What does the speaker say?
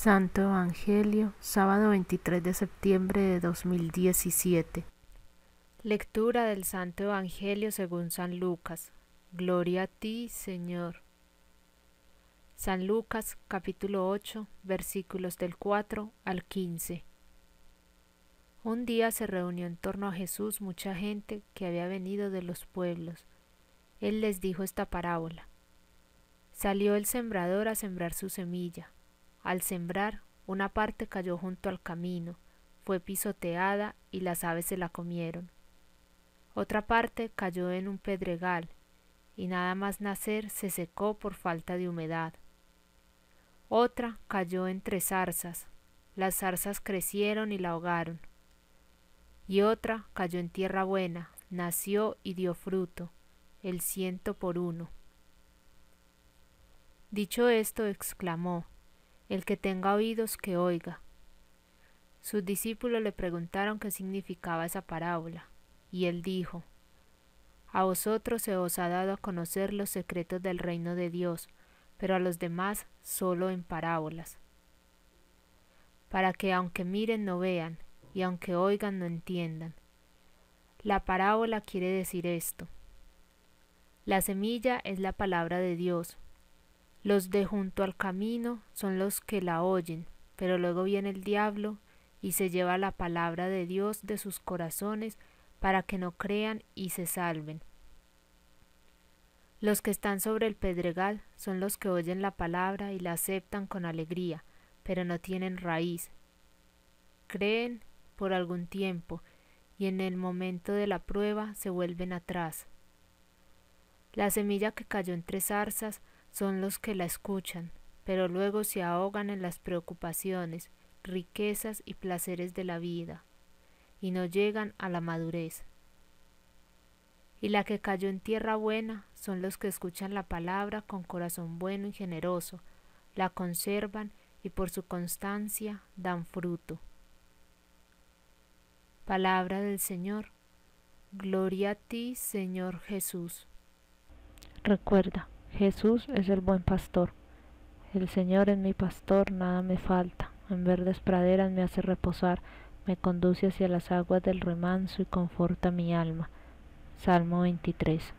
Santo Evangelio, sábado 23 de septiembre de 2017. Lectura del Santo Evangelio según San Lucas. Gloria a ti, Señor. San Lucas, capítulo 8, versículos del 4 al 15. Un día se reunió en torno a Jesús mucha gente que había venido de los pueblos. Él les dijo esta parábola. Salió el sembrador a sembrar su semilla. Al sembrar, una parte cayó junto al camino, fue pisoteada y las aves se la comieron. Otra parte cayó en un pedregal, y nada más nacer se secó por falta de humedad. Otra cayó entre zarzas, las zarzas crecieron y la ahogaron. Y otra cayó en tierra buena, nació y dio fruto, el ciento por uno. Dicho esto, exclamó, el que tenga oídos, que oiga. Sus discípulos le preguntaron qué significaba esa parábola, y él dijo, A vosotros se os ha dado a conocer los secretos del reino de Dios, pero a los demás solo en parábolas, para que aunque miren no vean, y aunque oigan no entiendan. La parábola quiere decir esto. La semilla es la palabra de Dios, los de junto al camino son los que la oyen, pero luego viene el diablo y se lleva la palabra de Dios de sus corazones para que no crean y se salven. Los que están sobre el pedregal son los que oyen la palabra y la aceptan con alegría, pero no tienen raíz. Creen por algún tiempo y en el momento de la prueba se vuelven atrás. La semilla que cayó entre zarzas son los que la escuchan, pero luego se ahogan en las preocupaciones, riquezas y placeres de la vida, y no llegan a la madurez. Y la que cayó en tierra buena son los que escuchan la palabra con corazón bueno y generoso, la conservan y por su constancia dan fruto. Palabra del Señor. Gloria a ti, Señor Jesús. Recuerda, Jesús es el buen pastor. El Señor es mi pastor, nada me falta. En verdes praderas me hace reposar, me conduce hacia las aguas del remanso y conforta mi alma. Salmo 23.